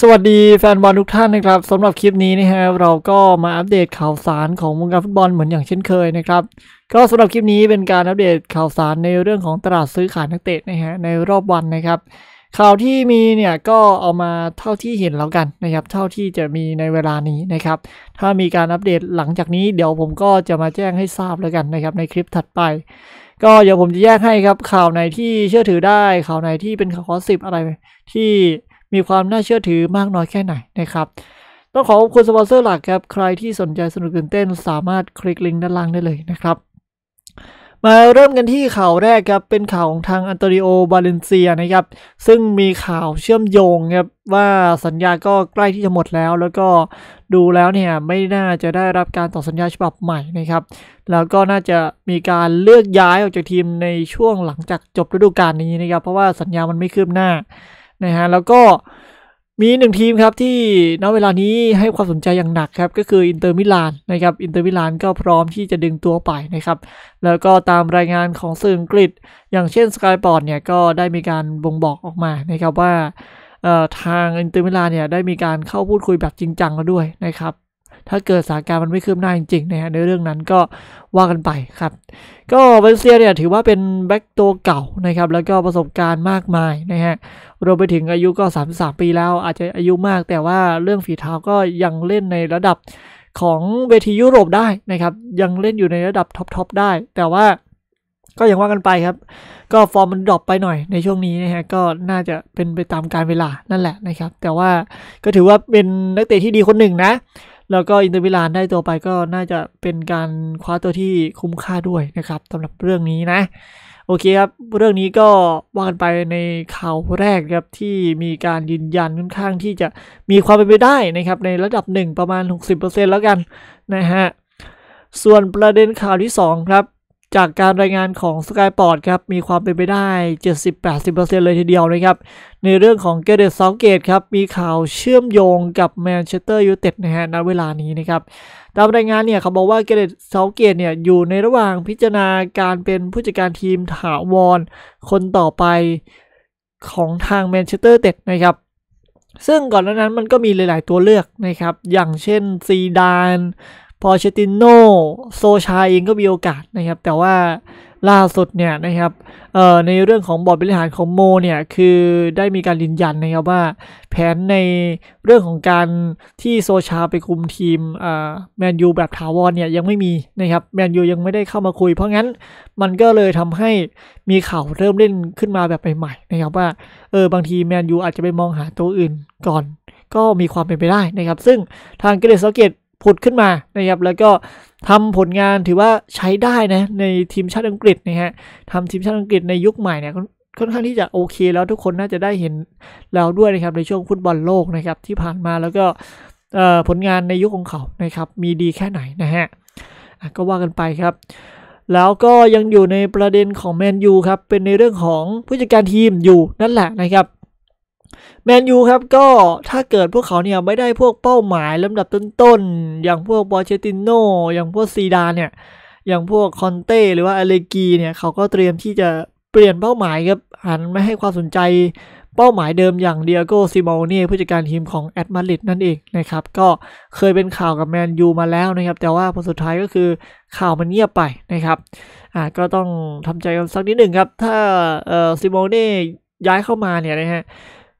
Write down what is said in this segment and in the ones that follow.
สวัสดีแฟนบอลทุกท่านนะครับสำหรับคลิปนี้นะฮะเราก็มาอัปเดตข่าวสารของวงการฟุตบอล เหมือนอย่างเช่นเคยนะครับก็สำหรับคลิปนี้เป็นการอัปเดตข่าวสารในเรื่องของตลาดซื้อขายนักเตะนะฮะในรอบวันนะครับ ข่าวที่มีเนี่ยก็เอามาเท่าที่เห็นแล้วกันนะครับ เท่าที่จะมีในเวลานี้นะครับ ถ้ามีการอัปเดตหลังจากนี้เดี๋ยวผมก็จะมาแจ้งให้ทราบแล้วกันนะครับในคลิปถัดไป ก็เดี๋ยวผมจะแยกให้ครับข่าวไหนที่เชื่อถือได้ข่าวไหนที่เป็นข่าวอสิบอะไรที่มีความน่าเชื่อถือมากน้อยแค่ไหนนะครับต้องขอขอบคุณสปอนเซอร์หลักครับใครที่สนใจสนุกตื่นเต้น สามารถคลิกลิงก์ด้านล่างได้เลยนะครับมาเริ่มกันที่ข่าวแรกครับเป็นข่าวของทางอันโตนิโอบาเลนเซียนะครับ ซึ่งมีข่าวเชื่อมโยงครับว่าสัญญาก็ใกล้ที่จะหมดแล้ว แล้วก็ดูแล้วเนี่ยไม่น่าจะได้รับการต่อสัญญาฉบับใหม่นะครับ แล้วก็น่าจะมีการเลือกย้ายออกจากทีมในช่วงหลังจากจบฤดูกาลนี้นะครับ เพราะว่าสัญญามันไม่คืบหน้านะฮะแล้วก็มีหนึ่งทีมครับที่ณเวลานี้ให้ความสนใจอย่างหนักครับก็คืออินเตอร์มิลานนะครับอินเตอร์มิลานก็พร้อมที่จะดึงตัวไปนะครับ แล้วก็ตามรายงานของสื่ออังกฤษ อย่างเช่นกาย s อร์ t เนี่ยก็ได้มีการบ่งบอกออกมานะครับว่าทางอินเตอร์มิลานเนี่ยได้มีการเข้าพูดคุยแบบจริงจังแล้วด้วยนะครับถ้าเกิดสถานการณ์มันไม่คืบหน้าจริงๆนะฮะในเรื่องนั้นก็ว่ากันไปครับ ก็เบนเซียเนี่ย ถือว่าเป็นแบ็กตัวเก่านะครับ แล้วก็ประสบการณ์มากมายนะฮะรวมไปถึงอายุก็ 33 ปีแล้ว อาจจะอายุมาก แต่ว่าเรื่องฝีเท้าก็ยังเล่นในระดับของเวทียุโรปได้นะครับ ยังเล่นอยู่ในระดับท็อปๆได้ แต่ว่าก็ยังว่ากันไปครับ ก็ฟอร์มมันดรอปไปหน่อยในช่วงนี้นะฮะ ก็น่าจะเป็นไปตามการเวลานั่นแหละนะครับ แต่ว่าก็ถือว่าเป็นนักเตะที่ดีคนหนึ่งนะแล้วก็อินเตอร์มิลานได้ตัวไปก็น่าจะเป็นการคว้าตัวที่คุ้มค่าด้วยนะครับสำหรับเรื่องนี้นะ โอเคครับ เรื่องนี้ก็ว่ากันไปในข่าวแรกครับที่มีการยืนยันค่อนข้างที่จะมีความเป็นไปได้นะครับ ในระดับหนึ่งประมาณ60%แล้วกันนะฮะส่วนประเด็นข่าวที่ 2 ครับจากการรายงานของ Skyport ครับ มีความเป็นไปได้ 70-80%เลยทีเดียวนะครับ ในเรื่องของเกเรตซาเกต ครับ มีข่าวเชื่อมโยงกับแมนเชสเตอร์ยูไนเต็ดนะฮะณเวลานี้นะครับ ตามรายงานเนี่ยเขาบอกว่าเกเรตซาเกตเนี่ยอยู่ในระหว่างพิจารณาการเป็นผู้จัดการทีมถาวรคนต่อไปของทางแมนเชสเตอร์เต็ดนะครับ ซึ่งก่อนหน้านั้นมันก็มีหลาย ๆ ตัวเลือกนะครับ อย่างเช่นซีดานปอเชติโนโซชาเองก็มีโอกาสนะครับแต่ว่าล่าสุดเนี่ยนะครับในเรื่องของบอร์ดบริหารของโมเนี่ยคือได้มีการยืนยันนะครับว่าแผนในเรื่องของการที่โซชาไปคุมทีมแมนยูแบบถาวรเนี่ยยังไม่มีนะครับแมนยูยังไม่ได้เข้ามาคุย เพราะงั้นมันก็เลยทำให้มีข่าวเริ่มเล่นขึ้นมาแบบใหม่ๆนะครับว่าเออบางทีแมนยูอาจจะไปมองหาตัวอื่นก่อนก็มีความเป็นไปได้นะครับซึ่งทางเกเรสเกตผุดขึ้นมานะครับแล้วก็ทำผลงานถือว่าใช้ได้นะในทีมชาติอังกฤษนะฮะทำทีมชาติอังกฤษในยุคใหม่เนี่ยค่อนข้างที่จะโอเค แล้วทุกคนน่าจะได้เห็นเราด้วยนะครับในช่วงฟุตบอลโลกนะครับ ที่ผ่านมาแล้วก็ผลงานในยุคของเขานะครับมีดีแค่ไหนนะฮะก็ว่ากันไปครับ แล้วก็ยังอยู่ในประเด็นของแมนยูครับเป็นในเรื่องของผู้จัดการทีมอยู่นั่นแหละนะครับแมนยูครับก็ถ้าเกิดพวกเขาเนี่ยไม่ได้พวกเป้าหมายลำดับต้นๆอย่างพวกบอเชติโนอย่างพวกซีดานเนี่ย อย่างพวกคอนเต้หรือว่าอเลกีเนี่ย เขาก็เตรียมที่จะเปลี่ยนเป้าหมายครับหันไม่ให้ความสนใจเป้าหมายเดิมอย่างเดียโกซิโมเน่ผู้จัดการทีมของแอตมาริดนั่นเองนะครับ ก็เคยเป็นข่าวกับแมนยูมาแล้วนะครับ แต่ว่าผลสุดท้ายก็คือข่าวมันเงียบไปนะครับอ่า ก็ต้องทำใจกันสักนิดหนึ่งครับ ถ้าเออซิโมเน่ย้ายเข้ามาเนี่ยนะฮะ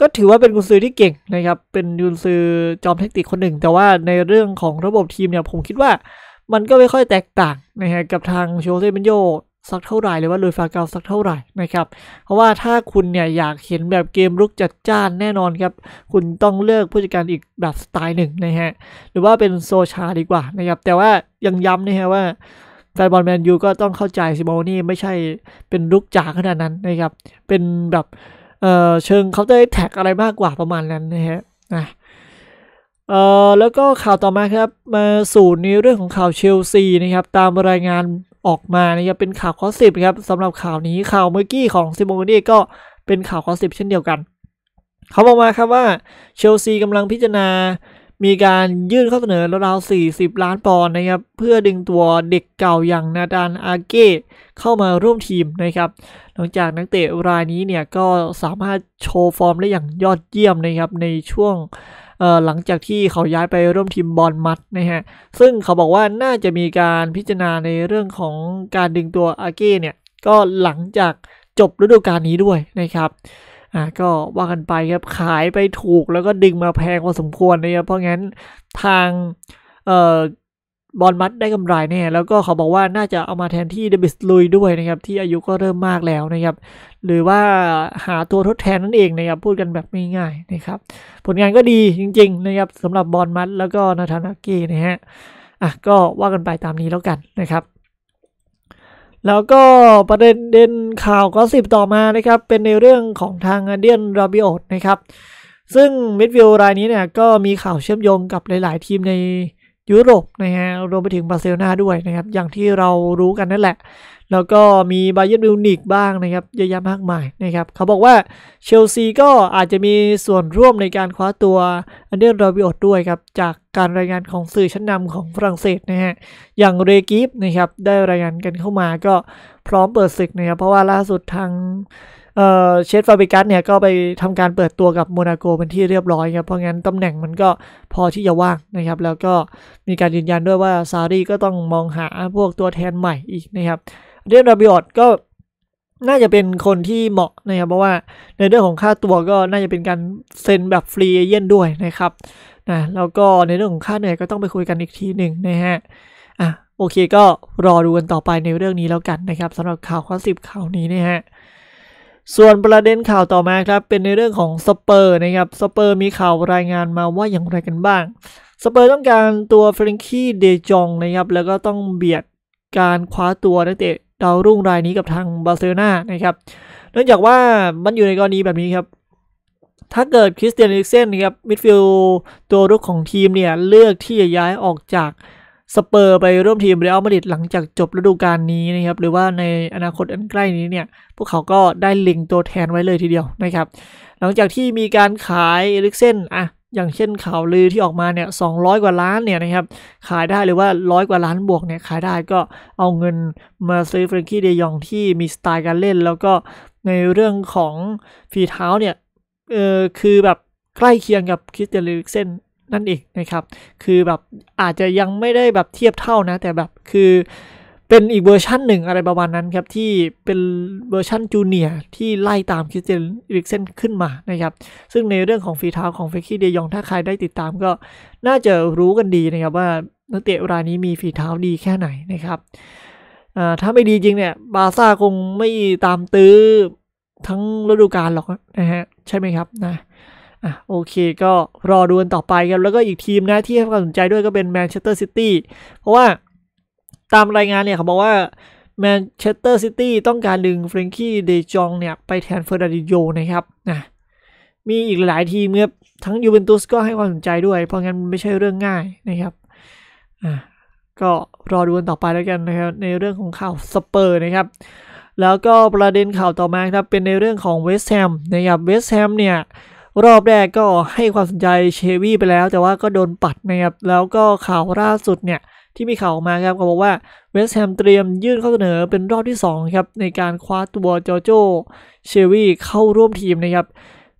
ก็ถือว่าเป็นกุนซือที่เก่งนะครับ เป็นกุนซือจอมเทคนิคคนหนึ่ง แต่ว่าในเรื่องของระบบทีมเนี่ยผมคิดว่ามันก็ไม่ค่อยแตกต่างนะฮะกับทางโชเซ่เบนโยสักเท่าไหร่หรือว่าลุยฟาเกาสักเท่าไหร่นะครับเพราะว่าถ้าคุณเนี่ยอยากเห็นแบบเกมลุกจัดจ้านแน่นอนครับคุณต้องเลือกผู้จัดการอีกแบบสไตล์หนึ่งนะฮะหรือว่าเป็นโซชาดีกว่านะครับแต่ว่ายังย้ำนะฮะว่าแฟนบอลแมนยูก็ต้องเข้าใจซิโมนี่ไม่ใช่เป็นลุกจ๋าขนาดนั้นนะครับเป็นแบบเออเชิงเขาจะเแท็กอะไรมากกว่าประมาณนั้นนะฮะนะเออแล้วก็ข่าวต่อมาครับมาสู่ในเรื่องของข่าวเชลซีนะครับ ตามรายงานออกมานะครับเป็นข่าวข้อสิบครับสำหรับข่าวนี้ข่าวเมื่อกี้ของซิโมนีก็เป็นข่าวข้อสิบเช่นเดียวกันเขาบอกมาครับว่าเชลซีกำลังพิจารณามีการยื่นข้อเสนอราวๆ 40 ล้านปอนด์นะครับเพื่อดึงตัวเด็กเก่าอย่างนาดานอาเก้เข้ามาร่วมทีมนะครับ หลังจากนักเตะรายนี้เนี่ยก็สามารถโชว์ฟอร์มได้อย่างยอดเยี่ยมนะครับในช่วงหลังจากที่เขาย้ายไปร่วมทีมบอลมัดนะฮะซึ่งเขาบอกว่าน่าจะมีการพิจารณาในเรื่องของการดึงตัวอาเก้เนี่ยก็หลังจากจบฤดูกาลนี้ด้วยนะครับอ่ะก็ว่ากันไปครับขายไปถูกแล้วก็ดึงมาแพงพอสมควรนะครับเพราะงั้นทางเอ่อบอลมัดได้กำไรแน่แล้วก็เขาบอกว่าน่าจะเอามาแทนที่เดบิสลุยด้วยนะครับที่อายุก็เริ่มมากแล้วนะครับ หรือว่าหาตัวทดแทนนั่นเองนะครับพูดกันแบบง่ายๆนะครับ ผลงานก็ดีจริงๆนะครับสำหรับบอลมัดแล้วก็นาธานาเก้นะฮะอ่ะก็ว่ากันไปตามนี้แล้วกันนะครับแล้วก็ประเด็นข่าวก็สิบต่อมานะครับเป็นในเรื่องของทางเดียนราบิโอตนะครับ ซึ่งมิดฟิลรายนี้เนี่ยก็มีข่าวเชื่อมโยงกับหลายๆทีมในยุโรปนะฮะรวมไปถึงบาร์เซโลนาด้วยนะครับอย่างที่เรารู้กันนั่นแหละแล้วก็มีบาเยอร์นมิวนิกบ้างนะครับเยอะแยะมากมายนะครับ เขาบอกว่าเชลซีก็อาจจะมีส่วนร่วมในการคว้าตัว อันเดอร์รบิอตด้วยครับ จากการรายงานของสื่อชั้นนำของฝรั่งเศสนะฮะอย่างเรกิฟนะครับ ได้รายงานกันเข้ามาก็พร้อมเปิดศึกนะครับ เพราะว่าล่าสุดทางเชฟฟาบิกัสเนี่ยก็ไปทำการเปิดตัวกับโมนาโกเป็นที่เรียบร้อยครับ เพราะงั้นตำแหน่งมันก็พอที่จะว่างนะครับ แล้วก็มีการยืนยันด้วยว่าซารีก็ต้องมองหาพวกตัวแทนใหม่อีกนะครับเดนราบิออตก็น่าจะเป็นคนที่เหมาะนะครับเพราะว่าในเรื่องของค่าตัวก็น่าจะเป็นการเซ็นแบบฟรีเอเย่นด้วยนะครับนะแล้วก็ในเรื่องของค่าเหนื่อยก็ต้องไปคุยกันอีกทีหนึ่งนะฮะอ่ะโอเคก็รอดูกันต่อไปในเรื่องนี้แล้วกันนะครับสำหรับข่าวข้อสิบข่าวนี้นะฮะส่วนประเด็นข่าวต่อมาครับ เป็นในเรื่องของสเปอร์นะครับสเปอร์มีข่าวรายงานมาว่าอย่างไรกันบ้างสเปอร์ต้องการตัวเฟรนคี้เดจองนะครับแล้วก็ต้องเบียดการคว้าตัวนักเตะดาวรุ่งรายนี้กับทางบาร์เซโลนานะครับ เนื่องจากว่ามันอยู่ในกรณีแบบนี้ครับ ถ้าเกิดคริสเตียนอลิกเซนนะครับมิดฟิลด์ตัวรุกของทีมเนี่ยเลือกที่จะย้ายออกจาก สเปอร์ไปร่วมทีมเรอัลมาดริดหลังจากจบฤดูกาลนี้นะครับ หรือว่าในอนาคตอันใกล้นี้เนี่ยพวกเขาก็ได้ลิงตัวแทนไว้เลยทีเดียวนะครับ หลังจากที่มีการขายเอลิกเซนอ่ะอย่างเช่นข่าวลือที่ออกมาเนี่ยสองกว่าล้านเนี่ยนะครับ ขายได้หรือว่าร้อยกว่าล้านบวกเนี่ยขายได้ก็เอาเงินมาซื้อเฟรนกี้เดยองที่มีสไตล์การเล่น แล้วก็ในเรื่องของฝีเท้าเนี่ย เออคือแบบใกล้เคียงกับคริสเตียนลิกเซนนั่นเองนะครับ คือแบบอาจจะยังไม่ได้แบบเทียบเท่านะแต่แบบคือเป็นอีกเวอร์ชั่นหนึ่งอะไรประมาณนั้นครับที่เป็นเวอร์ชั่นจูเนียที่ไล่ตามคริสเตียนอีริกเซนขึ้นมานะครับ ซึ่งในเรื่องของฝีเท้าของเฟค้เดยองถ้าใครได้ติดตามก็น่าจะรู้กันดีนะครับว่านักเตะรายนี้มีฝีเท้าดีแค่ไหนนะครับถ้าไม่ดีจริงเนี่ย บาซ่าคงไม่ตามตื้อทั้งฤดูกาลหรอกนะฮะใช่ไหมครับนะอ่ะโอเค ก็รอดูกันต่อไปครับแล้วก็อีกทีมนะที่ให้ความสนใจด้วยก็เป็นแมนเชสเตอร์ซิตี้เพราะว่าตามรายงานเนี่ยเขาบอกว่าแมนเชสเตอร์ซิตี้ต้องการดึงเฟรนกี้เดจองเนี่ย ไปแทนเฟอร์ดิโยนะครับนะมีอีกหลายทีมครับทั้งยูเวนตุสก็ให้ความสนใจด้วย เพราะงั้นไม่ใช่เรื่องง่ายนะครับอ่าก็รอดูกันต่อไปแล้วกันนะครับ ในเรื่องของข่าวสเปอร์นะครับ แล้วก็ประเด็นข่าวต่อมาครับ เป็นในเรื่องของเวสต์แฮมนะครับเวสต์แฮมเนี่ย รอบแรกก็ให้ความสนใจเชวี่ไปแล้ว แต่ว่าก็โดนปัดนะครับแล้วก็ข่าวล่าสุดเนี่ยที่มีข่าวออกมาครับเขาบอกว่าเวสแฮมเตรียมยื่นข้อเสนอเป็นรอบที่2ครับ ในการคว้าตัวจอโจเชวี่เข้าร่วมทีมนะครับ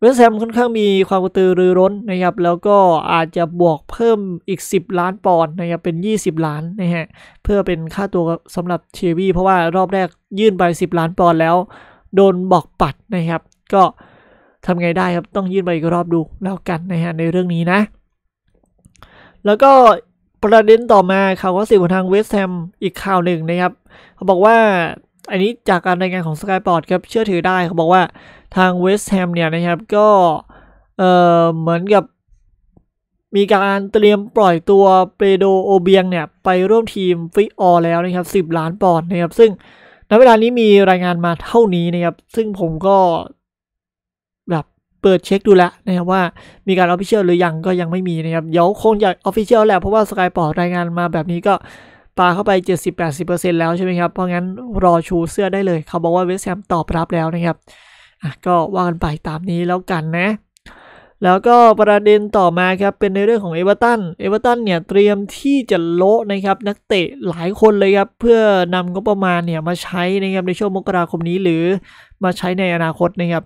เวสแฮมค่อนข้างมีความกระตือรือร้นนะครับ แล้วก็อาจจะบวกเพิ่มอีก 10 ล้านปอนด์นะครับเป็น 20 ล้านนะฮะเพื่อเป็นค่าตัวสำหรับเชวี่เพราะว่ารอบแรกยื่นไป 10 ล้านปอนด์แล้วโดนบอกปัดนะครับ ก็ทำไงได้ครับต้องยื่นไปอีก รอบดูแล้วกันนะฮะในเรื่องนี้นะ แล้วก็ประเด็นต่อมาข่าวว่าสิบของทางเวสแฮมอีกข่าวหนึ่งนะครับ เขาบอกว่าอันนี้จากการรายงานของสกายปอร์ตครับเชื่อถือได้เขาบอกว่าทางเวสแฮมเนี่ยนะครับก็เออเหมือนกับ มีการเตรียมปล่อยตัวเปโดโอเบียงเนี่ยไปร่วมทีมฟิออแล้วนะครับ10 ล้านปอนด์นะครับซึ่งณเวลานี้มีรายงานมาเท่านี้นะครับ ซึ่งผมก็ิดเช็คดูแล้วนะครับว่ามีการออฟฟิเชียลหรือยังก็ยังไม่มีนะครับเดี๋ยวคงอยาออฟฟิเชียลแหละเพราะว่าสกายปอร์ตรายงานมาแบบนี้ก็ปาเข้าไป 70-80%แล้วใช่ไหมครับ เพราะงั้นรอชูเสื้อได้เลยเขาบอกว่าเวสแฮมตอบรับแล้วนะครับก็ว่ากันไปตามนี้แล้วกันนะ แล้วก็ประเด็นต่อมาครับ เป็นในเรื่องของเอเวอร์ตันเอเวอร์ตันเนี่ยเตรียมที่จะโละนะครับ นักเตะหลายคนเลยครับ เพื่อนำงบประมาณเนี่ยมาใช้นะครับในช่วงมกราคมนี้หรือมาใช้ในอนาคตนะครับ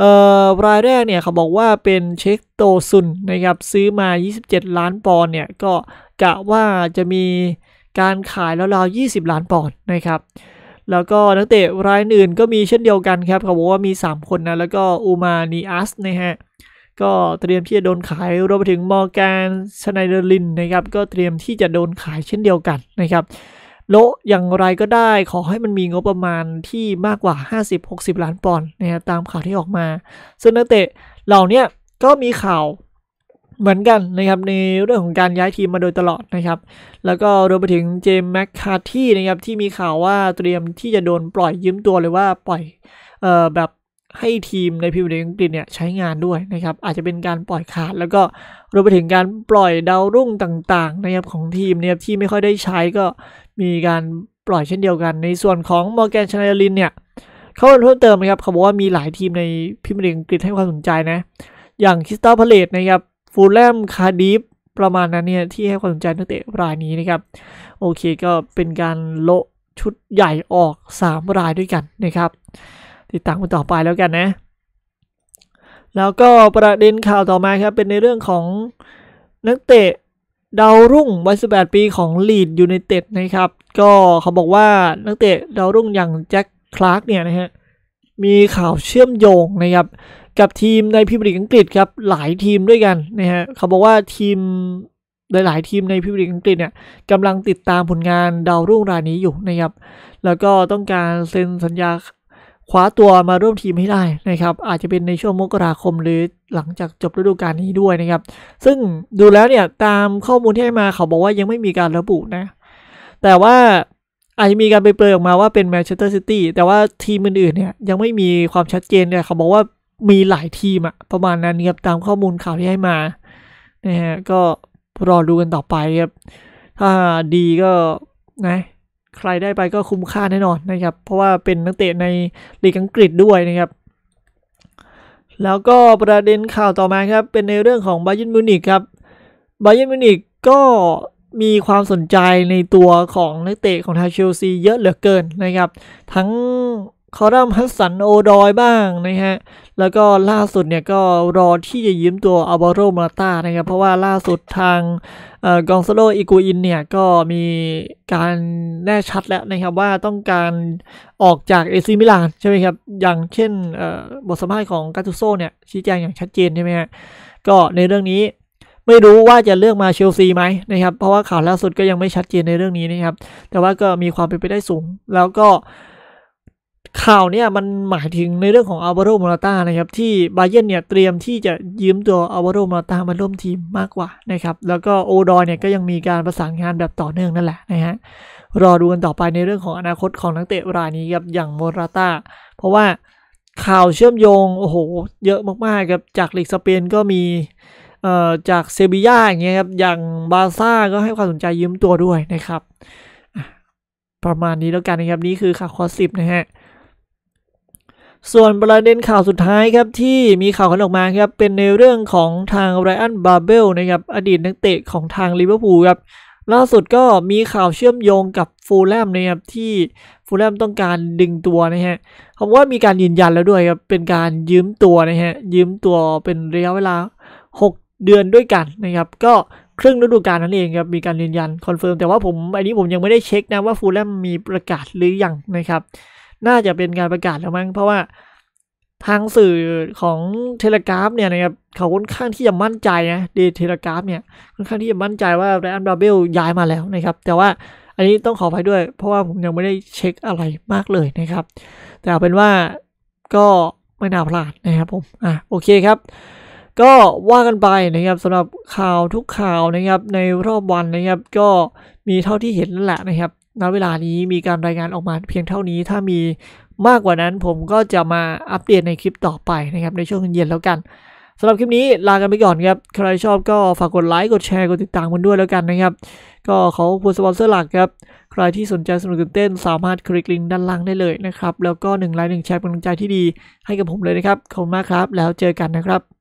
เอ่อรายแรกเนี่ยเขาบอกว่าเป็นเช็คโตซุนนะครับซื้อมา 27 ล้านปอนด์เนี่ยก็กะว่าจะมีการขายแล้วราวย20 ล้านปอนด์นะครับ แล้วก็ นักเตะรายอื่นก็มีเช่นเดียวกันครับเขาบอกว่ามี 3 คนนะแล้วก็อูมานีอัสนะฮะก็เตรียมที่จะโดนขายรวมไปถึงมอร์แกนชไนเดอร์ลินนะครับ ก็เตรียมที่จะโดนขายเช่นเดียวกันนะครับโละอย่างไรก็ได้ขอให้มันมีงบประมาณที่มากกว่า 50-60 ล้านปอนด์นะครับตามข่าวที่ออกมาซึ่งนักเตะเหล่านี้ก็มีข่าวเหมือนกันนะครับในเรื่องของการย้ายทีมมาโดยตลอดนะครับ แล้วก็รวมไปถึงเจมส์แมคคาร์ที่นะครับที่มีข่าวว่าเตรียมที่จะโดนปล่อยยืมตัวเลยว่าปล่อยเอ่อแบบให้ทีมในพิมพ์ลีกอังกฤษเนี่ยใช้งานด้วยนะครับ อาจจะเป็นการปล่อยขาด แล้วก็รวมไปถึงการปล่อยดาวรุ่งต่างๆนะครับของทีมเนี่ยที่ไม่ค่อยได้ใช้ก็มีการปล่อยเช่นเดียวกัน ในส่วนของมอร์แกนชนาลินเนี่ยเขาเพิ่มเติมนะครับเขาบอกว่ามีหลายทีมในพิมพ์รียอังกฑาให้ความสนใจนะอย่างคริสตัลพาเลตนะครับฟูลแลมคาร์ดิฟประมาณนั้นเนี่ยที่ให้ความสนใจนักเตะรายนี้นะครับ โอเคก็เป็นการโละชุดใหญ่ออก 3 รายด้วยกันนะครับ ติดตามกันต่อไปแล้วกันนะ แล้วก็ประเด็นข่าวต่อมาครับเป็นในเรื่องของนักเตะดาวรุ่งวัย18 ปีของลีดยูไนเต็ดนะครับ ก็เขาบอกว่านักเตะดาวรุ่งอย่างแจ็คคลาร์กเนี่ยนะฮะ มีข่าวเชื่อมโยงนะครับ กับทีมในพิมพ์ลีกอังกฤษครับ หลายทีมด้วยกันนะฮะเขาบอกว่าทีมหลายๆทีมในพิมพ์ลีกอังกฤษเนี่ยกำลังติดตามผลงานดาวรุ่งรายนี้อยู่นะครับ แล้วก็ต้องการเซ็นสัญญาคว้าตัวมาร่วมทีมให้ได้นะครับ อาจจะเป็นในช่วงมกราคมหรือหลังจากจบฤดูกาลนี้ด้วยนะครับ ซึ่งดูแล้วเนี่ย ตามข้อมูลที่ให้มาเขาบอกว่ายังไม่มีการระบุนะ แต่ว่าอาจจะมีการไปเปรยออกมาว่าเป็นแมนเชสเตอร์ซิตี้แต่ว่าทีมอื่นๆ เนี่ยยังไม่มีความชัดเจนเนี่ย เขาบอกว่ามีหลายทีมอะประมาณนั้นครับตามข้อมูลข่าวที่ให้มานะฮะก็รอดูกันต่อไปครับ ถ้าดีก็นะใครได้ไปก็คุ้มค่าแน่นอนนะครับ เพราะว่าเป็นนักเตะในลีกอังกฤษด้วยนะครับ แล้วก็ประเด็นข่าวต่อมาครับ เป็นในเรื่องของบาเยนมูนิกครับบาเยนมูนิกก็มีความสนใจในตัวของนักเตะของทาเชลซีเยอะเหลือเกินนะครับ ทั้งคอรัมฮัสสันโอดอยบ้างนะฮะแล้วก็ล่าสุดเนี่ยก็รอที่จะยืมตัวอัลบาโร มาตานะครับ เพราะว่าล่าสุดทางกองซาโล อิกูอิน เนี่ยก็มีการแน่ชัดแล้วนะครับว่าต้องการออกจากเอซิมิลานใช่ไหมครับ อย่างเช่นบทสัมภาษณ์ของกาตุโซเนี่ยชี้แจงอย่างชัดเจนใช่ไหมฮะก็ในเรื่องนี้ไม่รู้ว่าจะเลือกมาเชลซีไหมนะครับ เพราะว่าข่าวล่าสุดก็ยังไม่ชัดเจนในเรื่องนี้นะครับ แต่ว่าก็มีความเป็นไปได้สูง แล้วก็ข่าวเนี่ยมันหมายถึงในเรื่องของอัลวาโรมอราตานะครับ ที่บาเยนเนี่ยเตรียมที่จะยืมตัวอัลวาโรมอราตามาร่วมทีมมากกว่านะครับ แล้วก็โอดอยเนี่ยก็ยังมีการประสานงานแบบต่อเนื่องนั่นแหละนะฮะรอดูกันต่อไปในเรื่องของอนาคตของนักเตะรายนี้ครับอย่างโมราตาเพราะว่าข่าวเชื่อมโยงโอ้โห เยอะมากๆครับจากลีกสเปนก็มีเอ่อจากเซบีย่าอย่างเงี้ยครับอย่างบาซ่าก็ให้ความสนใจยืมตัวด้วยนะครับประมาณนี้แล้วกันนะครับนี่คือข่าวคอสิบนะฮะส่วนประเด็นข่าวสุดท้ายครับที่มีข่าวกันออกมาครับเป็นในเรื่องของทางไรอันบาเบลนะครับอดีตนักเตะของทางลิเวอร์พูลครับล่าสุดก็มีข่าวเชื่อมโยงกับฟูลแลมนะครับที่ฟูลแลมต้องการดึงตัวนะฮะเขาว่ามีการยืนยันแล้วด้วยครับเป็นการยืมตัวนะฮะยืมตัวเป็นระยะเวลา 6 เดือนด้วยกันนะครับก็ครึ่งฤดูกาลนั่นเองครับมีการยืนยันคอนเฟิร์มแต่ว่าผม อันนี้ผมยังไม่ได้เช็คนะว่าฟูลแลมมีประกาศหรืออยังนะครับน่าจะเป็นการประกาศแล้วมั้งเพราะว่าทางสื่อของเทเลกราฟเนี่ยนะครับเขาค่อนข้างที่จะมั่นใจนะเดเทเลกราฟเนี่ยค่อนข้างที่จะมั่นใจว่าไรอันบาเบลย้ายมาแล้วนะครับ แต่ว่าอันนี้ต้องขออภัยด้วย เพราะว่าผมยังไม่ได้เช็คอะไรมากเลยนะครับ แต่เอาเป็นว่าก็ไม่น่าพลาดนะครับผมอ่ะโอเคครับ ก็ว่ากันไปนะครับสำหรับข่าวทุกข่าวนะครับ ในรอบวันนะครับ ก็มีเท่าที่เห็นนั่นแหละนะครับณเวลานี้มีการรายงานออกมาเพียงเท่านี้ ถ้ามีมากกว่านั้นผมก็จะมาอัปเดตในคลิปต่อไปนะครับ ในช่วงเย็นแล้วกันสำหรับคลิปนี้ลากันไปก่อนครับใครชอบก็ฝากกดไลค์กดแชร์กดติดตามกันด้วยแล้วกันนะครับ ก็เขาผู้สปอนเซอร์หลักครับใครที่สนใจสนุกตื่นเต้นสามารถคลิกลิงก์ด้านล่างได้เลยนะครับแล้วก็1ไลค์หนึ่งแชร์เป็นกำลังใจที่ดี ให้กับผมเลยนะครับขอบคุณมากครับแล้วเจอกันนะครับ